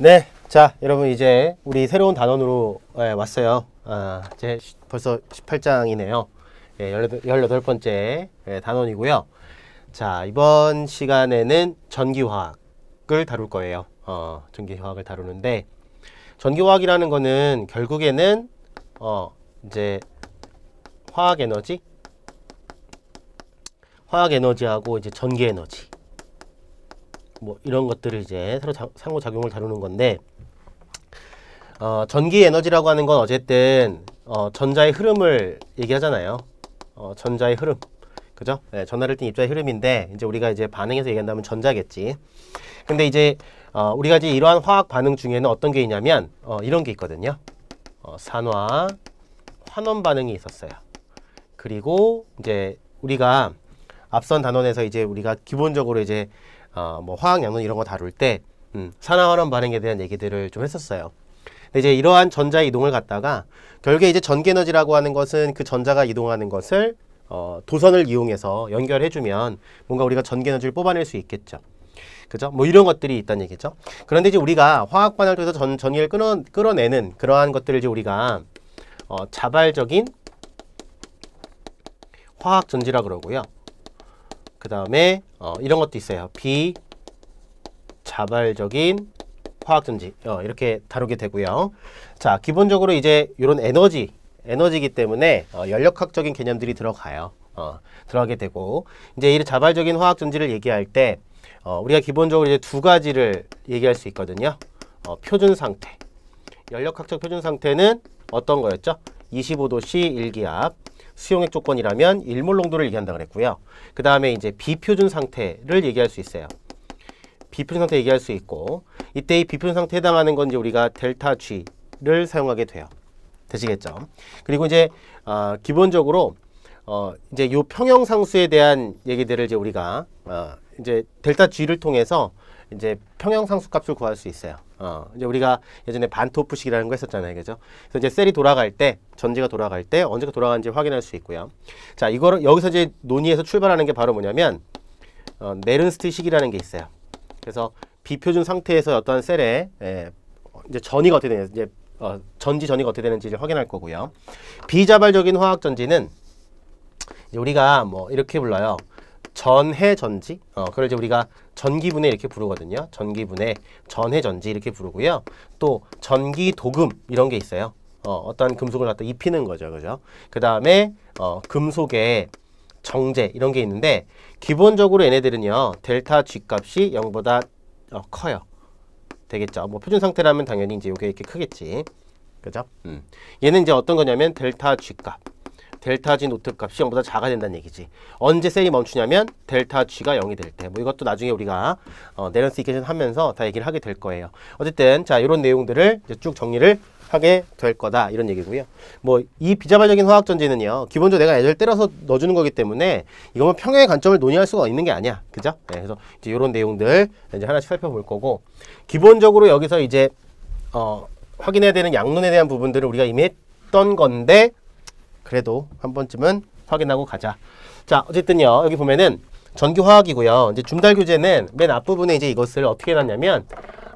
네, 자 여러분 이제 우리 새로운 단원으로 예, 왔어요. 아, 제 시, 벌써 18장이네요. 예, 18, 번째 예, 단원이고요. 자 이번 시간에는 전기화학을 다룰 거예요. 어, 전기화학을 다루는데 전기화학이라는 거는 결국에는 어, 이제 화학 에너지, 화학 에너지하고 이제 전기 에너지 뭐 이런 것들을 이제 서로 자, 상호작용을 다루는 건데 어, 전기 에너지라고 하는 건 어쨌든 어, 전자의 흐름을 얘기하잖아요. 어, 전자의 흐름. 그죠? 네, 전화를띈 입자의 흐름인데 이제 우리가 이제 반응해서 얘기한다면 전자겠지. 근데 이제 어, 우리가 이제 이러한 화학 반응 중에는 어떤 게 있냐면 어, 이런 게 있거든요. 어, 산화, 환원 반응이 있었어요. 그리고 이제 우리가 앞선 단원에서 이제 우리가 기본적으로 이제 어, 뭐 화학 양론 이런 거 다룰 때 음, 산화환원 반응에 대한 얘기들을 좀 했었어요. 근데 이제 이러한 전자 이동을 갖다가 결국에 이제 전기 에너지라고 하는 것은 그 전자가 이동하는 것을 어, 도선을 이용해서 연결해주면 뭔가 우리가 전기 에너지를 뽑아낼 수 있겠죠. 그죠? 뭐 이런 것들이 있다는 얘기죠. 그런데 이제 우리가 화학 반응을 통해서 전, 전기를 끌어, 끌어내는 그러한 것들을 이제 우리가 어, 자발적인 화학 전지라 그러고요. 그 다음에 어, 이런 것도 있어요. 비자발적인 화학전지 어, 이렇게 다루게 되고요. 자 기본적으로 이제 이런 에너지 에너지이기 때문에 어, 연력학적인 개념들이 들어가요. 어, 들어가게 되고 이제 이 자발적인 화학전지를 얘기할 때 어, 우리가 기본적으로 이제 두 가지를 얘기할 수 있거든요. 어, 표준 상태. 연력학적 표준 상태는 어떤 거였죠? 25도 씨 일기압 수용액 조건이라면 일몰 농도를 얘기한다 그랬고요. 그 다음에 이제 비표준 상태를 얘기할 수 있어요. 비표준 상태 얘기할 수 있고 이때 이 비표준 상태에 해당하는 건지 우리가 델타 G를 사용하게 돼요. 되시겠죠? 그리고 이제 어, 기본적으로 어, 이제 요 평형 상수에 대한 얘기들을 이제 우리가 어, 이제 델타 G를 통해서 이제 평형 상수값을 구할 수 있어요. 어, 이제 우리가 예전에 반토프식이라는 거 했었잖아요. 그죠? 그래서 이제 셀이 돌아갈 때, 전지가 돌아갈 때 언제가 돌아가는지 확인할 수 있고요. 자, 이거를 여기서 이제 논의해서 출발하는 게 바로 뭐냐면 어, 네른스트식이라는 게 있어요. 그래서 비표준 상태에서 어떤 셀의 에, 예, 이제 전이가 어떻게 되는지 이제 어, 전지 전이가 어떻게 되는지 확인할 거고요. 비자발적인 화학 전지는 우리가 뭐 이렇게 불러요. 전해전지 어, 그걸 이제 우리가 전기분해 이렇게 부르거든요. 전기분해, 전해전지 이렇게 부르고요. 또 전기도금 이런 게 있어요. 어, 어떤 금속을 갖다 입히는 거죠. 그죠? 그 다음에 어, 금속의 정제 이런 게 있는데 기본적으로 얘네들은요. 델타 G값이 0보다 어, 커요. 되겠죠. 뭐 표준 상태라면 당연히 이제 이게 이렇게 크겠지. 그죠? 음. 얘는 이제 어떤 거냐면 델타 G값. 델타 G 노트 값이 0보다 작아야 된다는 얘기지. 언제 셀이 멈추냐면 델타 G가 0이 될 때. 뭐 이것도 나중에 우리가 어, 내런스 이케이션 하면서 다 얘기를 하게 될 거예요. 어쨌든 자 이런 내용들을 쭉 정리를 하게 될 거다 이런 얘기고요. 뭐 이 비자발적인 화학 전지는요. 기본적으로 내가 애절 때려서 넣어주는 거기 때문에 이거는 평형의 관점을 논의할 수가 있는 게 아니야. 그죠? 네, 그래서 이제 이런 내용들 이제 하나씩 살펴볼 거고 기본적으로 여기서 이제 어, 확인해야 되는 양론에 대한 부분들을 우리가 이미 했던 건데 그래도 한 번쯤은 확인하고 가자. 자, 어쨌든요. 여기 보면은 전기화학이고요. 이제 중달 교재는 맨 앞부분에 이제 이것을 어떻게 해놨냐면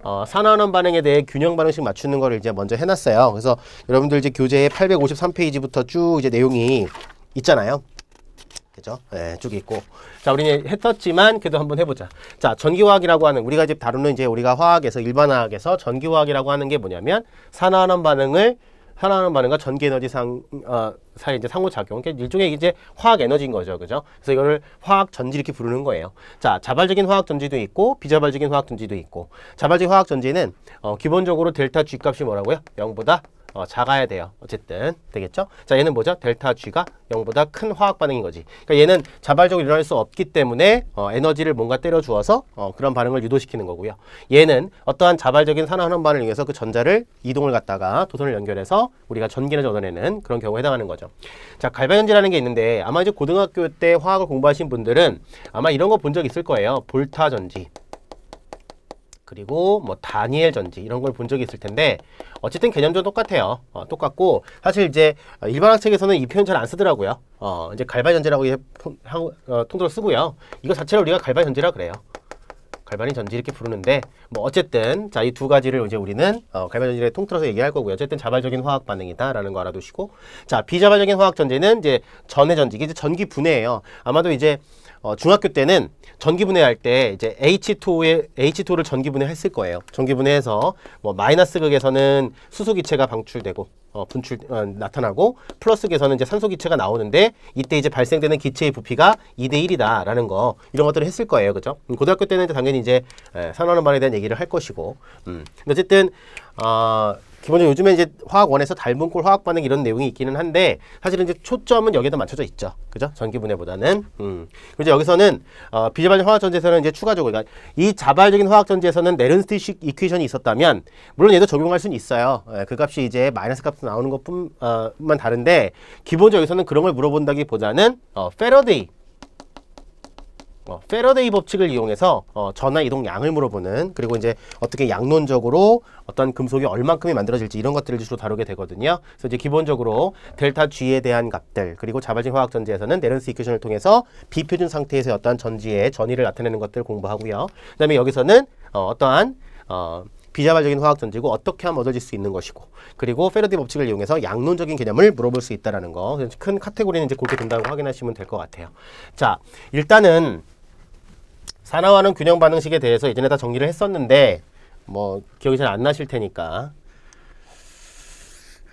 어, 산화환원 반응에 대해 균형 반응식 맞추는 거를 이제 먼저 해놨어요. 그래서 여러분들 이제 교재의 853페이지부터 쭉 이제 내용이 있잖아요. 그죠? 네, 쭉 있고. 자, 우리는 했었지만 그래도 한번 해보자. 자, 전기화학이라고 하는 우리가 이제 다루는 이제 우리가 화학에서 일반화학에서 전기화학이라고 하는 게 뭐냐면 산화환원 반응을 현화하는 뭐 반응과 전기 에너지 상, 어, 사이 이제 상호작용. 일종의 이제 화학 에너지인 거죠. 그죠? 그래서 이거를 화학 전지 이렇게 부르는 거예요. 자, 자발적인 화학 전지도 있고, 비자발적인 화학 전지도 있고, 자발적인 화학 전지는, 어, 기본적으로 델타 G 값이 뭐라고요? 0보다 어, 작아야 돼요. 어쨌든 되겠죠? 자 얘는 뭐죠? 델타 G가 0보다 큰 화학 반응인 거지. 그러니까 얘는 자발적으로 일어날 수 없기 때문에 어, 에너지를 뭔가 때려주어서 어, 그런 반응을 유도시키는 거고요. 얘는 어떠한 자발적인 산화하는 반응을 이해서그 전자를 이동을 갖다가 도선을 연결해서 우리가 전기를 얻어내는 그런 경우에 해당하는 거죠. 자갈바전지라는게 있는데 아마 이제 고등학교 때 화학을 공부하신 분들은 아마 이런 거 본 적 있을 거예요. 볼타 전지. 그리고 뭐 다니엘 전지 이런 걸 본 적이 있을 텐데 어쨌든 개념도 똑같아요. 어, 똑같고 사실 이제 일반학 책에서는 이 표현 잘 안 쓰더라고요. 어, 이제 갈발 전지라고 이제 어, 통틀어 쓰고요. 이거 자체를 우리가 갈발 전지라 그래요. 갈발인 전지 이렇게 부르는데 뭐 어쨌든 자 이 두 가지를 이제 우리는 어, 갈발 전지를 통틀어서 얘기할 거고요. 어쨌든 자발적인 화학 반응이다라는 거 알아두시고 자 비자발적인 화학 전지는 이제 전해 전지 이게 이제 전기 분해예요. 아마도 이제 어, 중학교 때는 전기분해할 때 이제 H2에 H2를 전기분해했을 거예요. 전기분해해서 뭐 마이너스 극에서는 수소기체가 방출되고 어, 분출 어, 나타나고 플러스 극에서는 이제 산소기체가 나오는데 이때 이제 발생되는 기체의 부피가 2대 1이다라는 거 이런 것들을 했을 거예요, 그죠? 음, 고등학교 때는 이제 당연히 이제 에, 산화반에 대한 얘기를 할 것이고, 음. 어쨌든 어, 기본적으로 요즘에 이제 화학원에서 닮은 꼴 화학 반응 이런 내용이 있기는 한데 사실은 이제 초점은 여기에다 맞춰져 있죠. 그죠? 전기 분해보다는. 음. 그리고 여기서는 어, 비자발적 화학 전지에서는 이제 추가적으로 그러니까 이 자발적인 화학 전지에서는 네른스티식 이퀴션이 있었다면 물론 얘도 적용할 수는 있어요. 예, 그 값이 이제 마이너스 값으로 나오는 것뿐만 어, 다른데 기본적으로 여기서는 그런 걸 물어본다기보다는 어, 페러데이 어, 페러데이 법칙을 이용해서 어, 전하 이동 양을 물어보는 그리고 이제 어떻게 양론적으로 어떤 금속이 얼만큼이 만들어질지 이런 것들을 주로 다루게 되거든요. 그래서 이제 기본적으로 델타 G에 대한 값들 그리고 자발적 화학 전지에서는 네런스 이퀘션을 통해서 비표준 상태에서 어떠 전지의 전위를 나타내는 것들을 공부하고요. 그다음에 여기서는 어, 떠한 어, 비자발적인 화학 전지고 어떻게 하면 얻어질 수 있는 것이고 그리고 페러데이 법칙을 이용해서 양론적인 개념을 물어볼 수 있다라는 거. 큰 카테고리는 이제 그렇게 된다고 확인하시면 될 것 같아요. 자, 일단은 산화와는 균형 반응식에 대해서 예전에 다 정리를 했었는데 뭐 기억이 잘 안 나실 테니까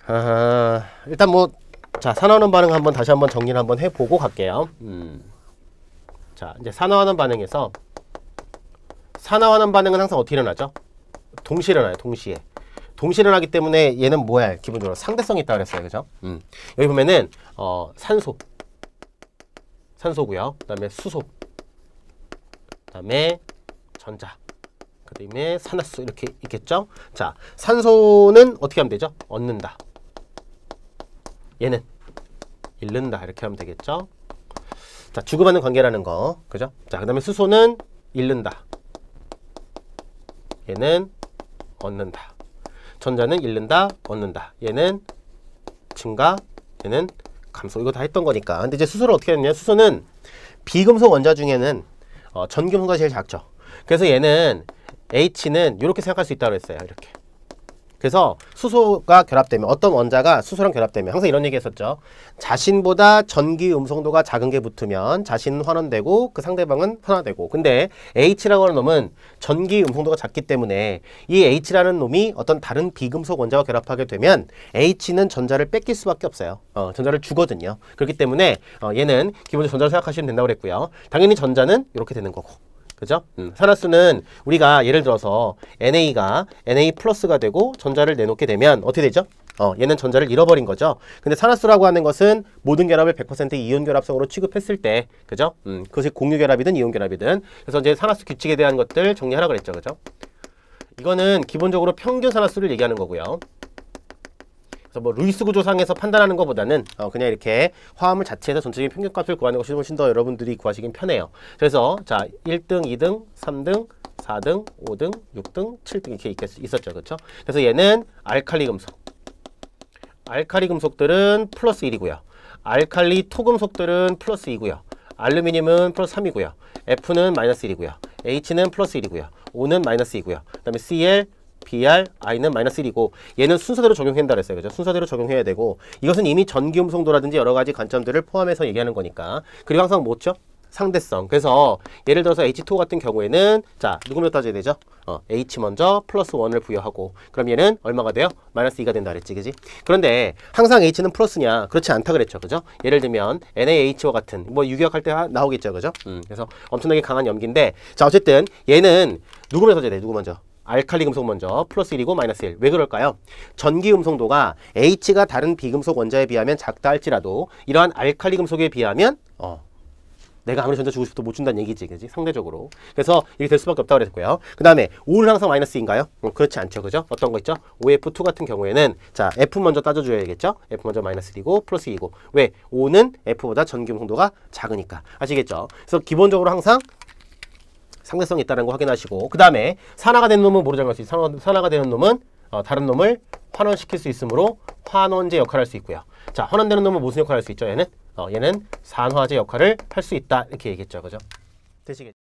아, 일단 뭐 자 산화하는 반응 한번 다시 한번 정리를 한번 해보고 갈게요. 음. 자 이제 산화하는 반응에서 산화하는 반응은 항상 어떻게 일어나죠? 동시에 일어나요. 동시에. 동시에 일어나기 때문에 얘는 뭐야? 기본적으로 상대성이 있다 고 그랬어요. 그죠? 음. 여기 보면은 어, 산소 산소고요. 그다음에 수소 그다음에 전자 그다음에 산화수 이렇게 있겠죠. 자 산소는 어떻게 하면 되죠? 얻는다. 얘는 잃는다 이렇게 하면 되겠죠. 자 주고받는 관계라는 거 그죠? 자 그다음에 수소는 잃는다. 얘는 얻는다. 전자는 잃는다, 얻는다. 얘는 증가, 얘는 감소. 이거 다 했던 거니까. 근데 이제 수소를 어떻게 했냐? 수소는 비금속 원자 중에는 어, 전금분가 제일 작죠. 그래서 얘는 H는 이렇게 생각할 수 있다고 했어요. 이렇게. 그래서 수소가 결합되면 어떤 원자가 수소랑 결합되면 항상 이런 얘기 했었죠. 자신보다 전기 음성도가 작은 게 붙으면 자신은 환원되고 그 상대방은 환화되고 근데 H라고 하는 놈은 전기 음성도가 작기 때문에 이 H라는 놈이 어떤 다른 비금속 원자와 결합하게 되면 H는 전자를 뺏길 수밖에 없어요. 어, 전자를 주거든요. 그렇기 때문에 어, 얘는 기본적으로 전자를 생각하시면 된다고 그랬고요. 당연히 전자는 이렇게 되는 거고 그죠? 음, 산화수는 우리가 예를 들어서 NA가 NA 플러스가 되고 전자를 내놓게 되면 어떻게 되죠? 어, 얘는 전자를 잃어버린 거죠. 근데 산화수라고 하는 것은 모든 결합을 100% 이온 결합성으로 취급했을 때, 그죠? 음, 그것이 공유 결합이든 이온 결합이든. 그래서 이제 산화수 규칙에 대한 것들 정리하라 고 그랬죠, 그죠? 이거는 기본적으로 평균 산화수를 얘기하는 거고요. 그래서 뭐 루이스 구조상에서 판단하는 것보다는 어 그냥 이렇게 화합물 자체에서 전체적인 평균값을 구하는 것이 훨씬 더 여러분들이 구하시긴 편해요. 그래서 자 1등, 2등, 3등, 4등, 5등, 6등, 7등 이렇게 있었죠. 그렇죠? 그래서 얘는 알칼리 금속. 알칼리 금속들은 플러스 1이고요. 알칼리 토금속들은 플러스 2고요. 알루미늄은 플러스 3이고요. F는 마이너스 1이고요. H는 플러스 1이고요. O는 마이너스 2고요. 그 다음에 Cl, BR, I는 마이너스 1이고 얘는 순서대로 적용한다 그랬어요. 그죠? 순서대로 적용해야 되고 이것은 이미 전기음성도라든지 여러 가지 관점들을 포함해서 얘기하는 거니까 그리고 항상 뭐죠? 상대성. 그래서 예를 들어서 H2 같은 경우에는 자, 누구 몇 따져야 되죠? 어, H 먼저 플러스 1을 부여하고 그럼 얘는 얼마가 돼요? 마이너스 2가 된다 그랬지, 그지? 그런데 항상 H는 플러스냐? 그렇지 않다 그랬죠, 그죠? 예를 들면 NaH와 같은 뭐 유기학할 때 나오겠죠, 그죠? 음, 그래서 엄청나게 강한 염기인데 자, 어쨌든 얘는 누구 먼저 따져야 돼? 누구 먼저? 알칼리 금속 먼저 플러스 1이고 마이너스 1. 왜 그럴까요? 전기 음성도가 H가 다른 비금속 원자에 비하면 작다 할지라도 이러한 알칼리 금속에 비하면 어, 내가 아무리 전자 주고 싶어도 못 준다는 얘기지, 그지? 상대적으로. 그래서 이게 될 수밖에 없다고 그랬고요. 그 다음에 O는 항상 마이너스인가요? 음, 어, 그렇지 않죠, 그죠? 어떤 거 있죠? OF2 같은 경우에는 자 F 먼저 따져줘야겠죠? F 먼저 마이너스 1이고 플러스 2고 왜? O는 F보다 전기 음성도가 작으니까 아시겠죠? 그래서 기본적으로 항상 상대성이 있다는 거 확인하시고 그 다음에 산화가 된 놈은 모르자고 할수 있어요. 산화, 산화가 되는 놈은 어, 다른 놈을 환원시킬 수 있으므로 환원제 역할을 할 수 있고요. 자, 환원되는 놈은 무슨 역할을 할 수 있죠? 얘는 어, 얘는 산화제 역할을 할 수 있다 이렇게 얘기했죠, 그죠? 되시겠죠?